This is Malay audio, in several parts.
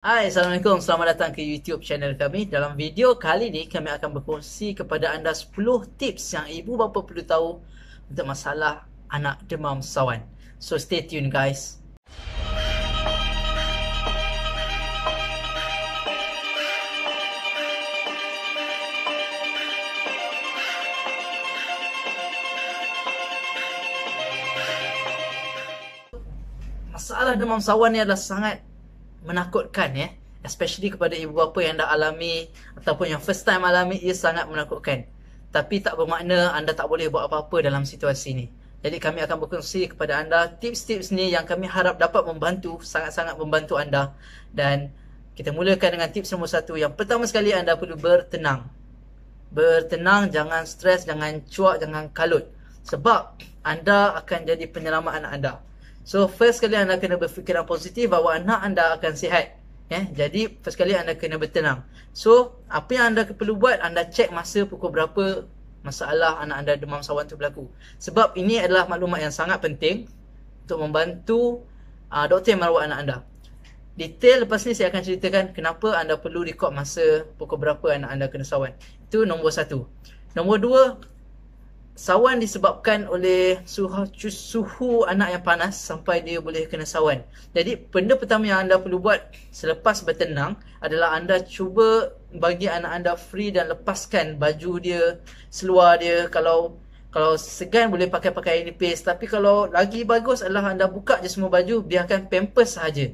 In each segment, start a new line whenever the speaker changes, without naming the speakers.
Hai, Assalamualaikum. Selamat datang ke YouTube channel kami. Dalam video kali ini, kami akan berkongsi kepada anda 10 tips yang ibu bapa perlu tahu untuk masalah anak demam sawan. So, stay tune guys. Masalah demam sawan ni adalah sangat menakutkan ya. Especially kepada ibu bapa yang dah alami ataupun yang first time alami ia sangat menakutkan. Tapi tak bermakna anda tak boleh buat apa-apa dalam situasi ini. Jadi kami akan berkongsi kepada anda tips-tips ni yang kami harap dapat membantu, sangat-sangat membantu anda. Dan kita mulakan dengan tips nombor satu. Yang pertama sekali anda perlu bertenang. Bertenang, jangan stres, jangan cuak, jangan kalut. Sebab anda akan jadi penyelamat anak anda. So first sekali anda kena berfikiran positif bahawa anak anda akan sihat. Ya, yeah? jadi first sekali anda kena bertenang. So apa yang anda perlu buat anda cek masa pukul berapa masalah anak anda demam sawan tu berlaku. Sebab ini adalah maklumat yang sangat penting untuk membantu uh, doktor yang merawat anak anda. Detail lepas ni saya akan ceritakan kenapa anda perlu rekod masa pukul berapa anak anda kena sawan. Itu nombor satu. Nombor dua, sawan disebabkan oleh suhu, suhu anak yang panas sampai dia boleh kena sawan. Jadi benda pertama yang anda perlu buat selepas bertenang adalah anda cuba bagi anak anda free dan lepaskan baju dia, seluar dia. Kalau kalau segan boleh pakai pakaian nipis tapi kalau lagi bagus adalah anda buka je semua baju biarkan pampers sahaja.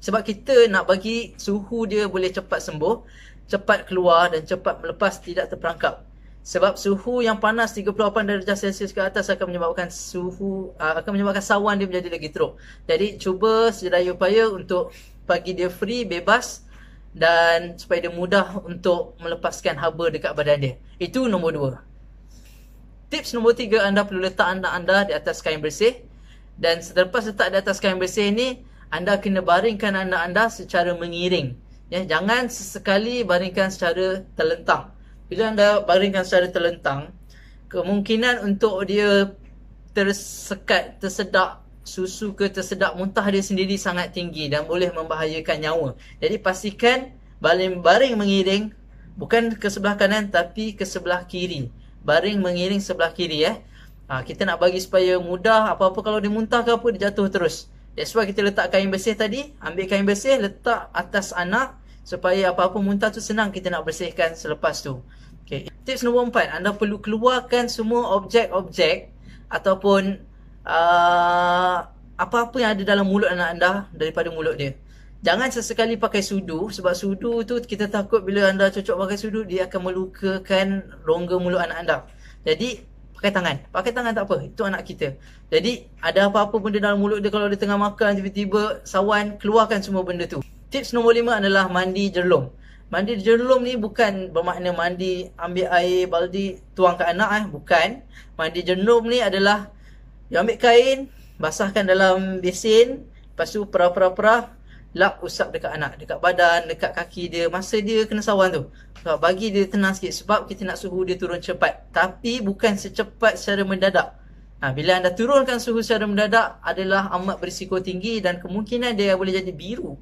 Sebab kita nak bagi suhu dia boleh cepat sembuh, cepat keluar dan cepat melepas tidak terperangkap sebab suhu yang panas 38 darjah Celsius ke atas akan menyebabkan suhu uh, akan menyebabkan sawan dia menjadi lagi teruk. Jadi cuba sedaya upaya untuk bagi dia free bebas dan supaya dia mudah untuk melepaskan haba dekat badan dia. Itu nombor dua. Tips nombor tiga, anda perlu letak anak anda di atas kain bersih. Dan selepas letak di atas kain bersih ini anda kena baringkan anak anda secara mengiring. Ya, jangan sesekali baringkan secara terlentang bila anda baringkan secara terlentang kemungkinan untuk dia tersekat tersedak susu ke tersedak muntah dia sendiri sangat tinggi dan boleh membahayakan nyawa jadi pastikan baring baring mengiring bukan ke sebelah kanan tapi ke sebelah kiri baring mengiring sebelah kiri eh ha, kita nak bagi supaya mudah apa-apa kalau dia muntah ke apa dia jatuh terus That's why kita letak kain bersih tadi. Ambil kain bersih, letak atas anak supaya apa-apa muntah tu senang kita nak bersihkan selepas tu. Okay. Tips nombor empat, anda perlu keluarkan semua objek-objek ataupun uh, apa-apa yang ada dalam mulut anak anda daripada mulut dia. Jangan sesekali pakai sudu sebab sudu tu kita takut bila anda cocok pakai sudu dia akan melukakan rongga mulut anak anda. Jadi pakai tangan. Pakai tangan tak apa. Itu anak kita. Jadi ada apa-apa benda dalam mulut dia kalau dia tengah makan tiba-tiba sawan keluarkan semua benda tu. Tips nombor lima adalah mandi jerlum. Mandi jerlum ni bukan bermakna mandi ambil air baldi tuang ke anak eh. Bukan. Mandi jerlum ni adalah you ambil kain, basahkan dalam besin, lepas tu perah-perah-perah, lap usap dekat anak, dekat badan, dekat kaki dia masa dia kena sawan tu. So, bagi dia tenang sikit sebab kita nak suhu dia turun cepat. Tapi bukan secepat secara mendadak. Ha, bila anda turunkan suhu secara mendadak adalah amat berisiko tinggi dan kemungkinan dia boleh jadi biru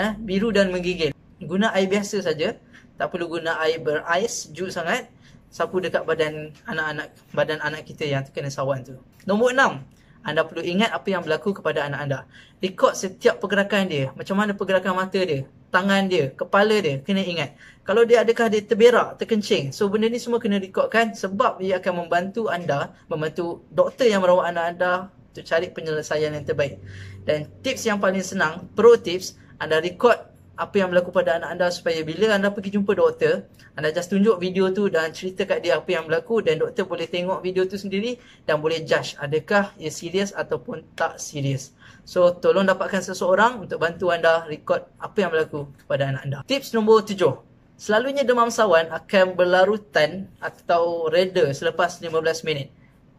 eh, biru dan menggigil. Guna air biasa saja. Tak perlu guna air berais, jut sangat. Sapu dekat badan anak-anak badan anak kita yang terkena sawan tu. Nombor enam. Anda perlu ingat apa yang berlaku kepada anak anda. Rekod setiap pergerakan dia. Macam mana pergerakan mata dia, tangan dia, kepala dia. Kena ingat. Kalau dia adakah dia terberak, terkencing. So benda ni semua kena rekodkan sebab dia akan membantu anda, membantu doktor yang merawat anak anda untuk cari penyelesaian yang terbaik. Dan tips yang paling senang, pro tips, anda record apa yang berlaku pada anak anda supaya bila anda pergi jumpa doktor, anda just tunjuk video tu dan cerita kat dia apa yang berlaku dan doktor boleh tengok video tu sendiri dan boleh judge adakah ia serius ataupun tak serius. So, tolong dapatkan seseorang untuk bantu anda record apa yang berlaku kepada anak anda. Tips nombor tujuh. Selalunya demam sawan akan berlarutan atau reda selepas 15 minit.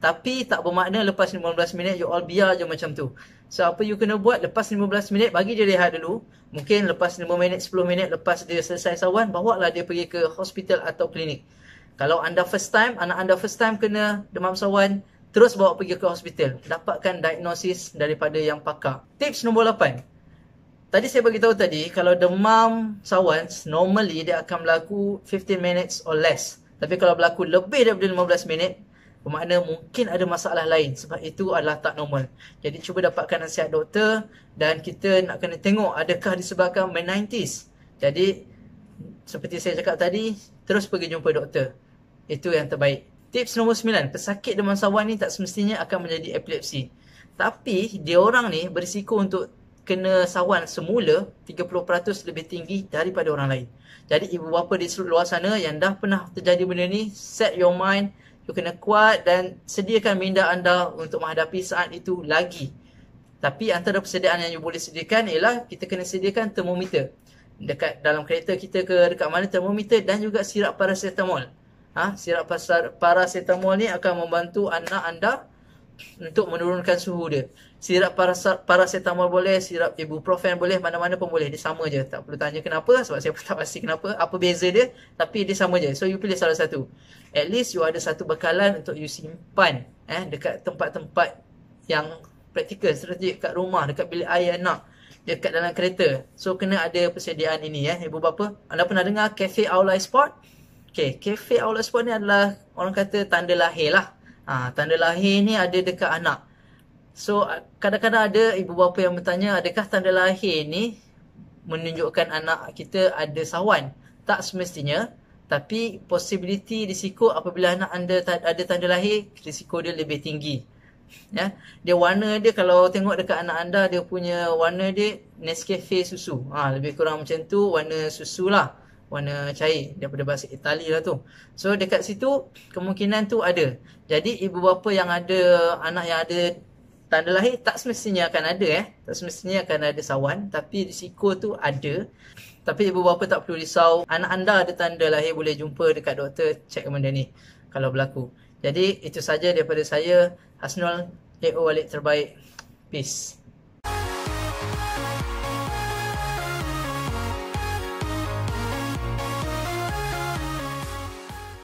Tapi tak bermakna lepas 15 minit you all biar je macam tu. So apa you kena buat lepas 15 minit bagi dia rehat dulu. Mungkin lepas 5 minit, 10 minit lepas dia selesai sawan, bawa lah dia pergi ke hospital atau klinik. Kalau anda first time, anak anda first time kena demam sawan, terus bawa pergi ke hospital. Dapatkan diagnosis daripada yang pakar. Tips nombor 8. Tadi saya bagi tahu tadi, kalau demam sawan, normally dia akan berlaku 15 minutes or less. Tapi kalau berlaku lebih daripada 15 minit, bermakna mungkin ada masalah lain sebab itu adalah tak normal. Jadi cuba dapatkan nasihat doktor dan kita nak kena tengok adakah disebabkan meningitis. Jadi seperti saya cakap tadi, terus pergi jumpa doktor. Itu yang terbaik. Tips nombor sembilan, pesakit demam sawan ni tak semestinya akan menjadi epilepsi. Tapi dia orang ni berisiko untuk kena sawan semula 30% lebih tinggi daripada orang lain. Jadi ibu bapa di seluruh luar sana yang dah pernah terjadi benda ni, set your mind you kena kuat dan sediakan minda anda untuk menghadapi saat itu lagi. Tapi antara persediaan yang you boleh sediakan ialah kita kena sediakan termometer. Dekat dalam kereta kita ke dekat mana termometer dan juga sirap paracetamol. Ha? Sirap paracetamol ni akan membantu anak anda untuk menurunkan suhu dia. Sirap paracetamol boleh, sirap ibuprofen boleh, mana-mana pun boleh. Dia sama je. Tak perlu tanya kenapa sebab saya pun tak pasti kenapa. Apa beza dia? Tapi dia sama je. So you pilih salah satu. At least you ada satu bekalan untuk you simpan eh dekat tempat-tempat yang praktikal, strategik kat rumah, dekat bilik air anak, dekat dalam kereta. So kena ada persediaan ini eh ibu bapa. Anda pernah dengar Cafe Aula Sport? Okay, Cafe Aula Sport ni adalah orang kata tanda lahir lah. Ha, tanda lahir ni ada dekat anak. So kadang-kadang ada ibu bapa yang bertanya adakah tanda lahir ni menunjukkan anak kita ada sawan? Tak semestinya. Tapi possibility risiko apabila anak anda ada tanda lahir, risiko dia lebih tinggi. Ya. Dia warna dia kalau tengok dekat anak anda dia punya warna dia Nescafe susu. Ha, lebih kurang macam tu warna susu lah warna cair daripada bahasa Itali lah tu. So dekat situ kemungkinan tu ada. Jadi ibu bapa yang ada anak yang ada tanda lahir tak semestinya akan ada eh. Tak semestinya akan ada sawan tapi risiko tu ada. Tapi ibu bapa tak perlu risau. Anak anda ada tanda lahir boleh jumpa dekat doktor check benda ni kalau berlaku. Jadi itu saja daripada saya Hasnul AO Walid terbaik. Peace.